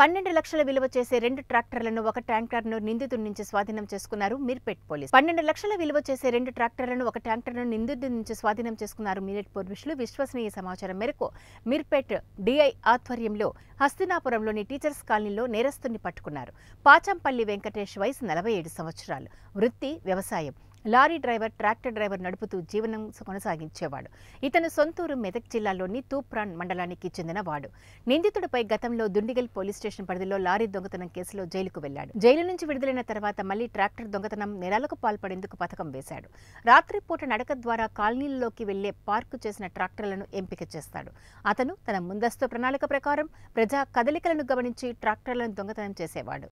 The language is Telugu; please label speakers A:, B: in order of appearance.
A: పన్నెండు లక్షల విలువ చేసే రెండు ట్రాక్టర్లను ఒక ట్యాంకర్ను నిందితుడి నుంచి స్వాధీనం చేసుకున్నారు మీర్పేట్ పోలీస్ పన్నెండు లక్షల విలువ చేసే రెండు ట్రాక్టర్లను ఒక ట్యాంకర్ను నిందితుడి నుంచి స్వాధీనం చేసుకున్నారు మీరెట్ పోలీసులు విశ్వసనీయ సమాచారం మేరకు మీర్పేట్ డిఐ ఆధ్వర్యంలో హస్తినాపురంలోని టీచర్స్ కాలనీలో నేరస్తుని పట్టుకున్నారు పాచంపల్లి వెంకటేష్ వయసు నలభై ఏడు సంవత్సరాలు వృత్తి వ్యవసాయం లారీ డ్రైవర్ ట్రాక్టర్ డ్రైవర్ నడుపుతూ జీవనం కొనసాగించేవాడు ఇతను సొంతూరు మెదక్ జిల్లాలోని తూప్రాన్ మండలానికి చెందినవాడు నిందితుడిపై గతంలో దుండిగల్ పోలీస్ స్టేషన్ పరిధిలో లారీ దొంగతనం కేసులో జైలుకు వెళ్లాడు జైలు నుంచి విడుదలైన తర్వాత మళ్లీ ట్రాక్టర్ దొంగతనం నేరాలకు పాల్పడేందుకు పథకం వేశాడు రాత్రిపూట నడక ద్వారా కాలనీల్లోకి వెళ్లే పార్కు చేసిన
B: ట్రాక్టర్లను ఎంపిక చేస్తాడు అతను తన ముందస్తు ప్రణాళిక ప్రకారం ప్రజా కదలికలను గమనించి ట్రాక్టర్లను దొంగతనం చేసేవాడు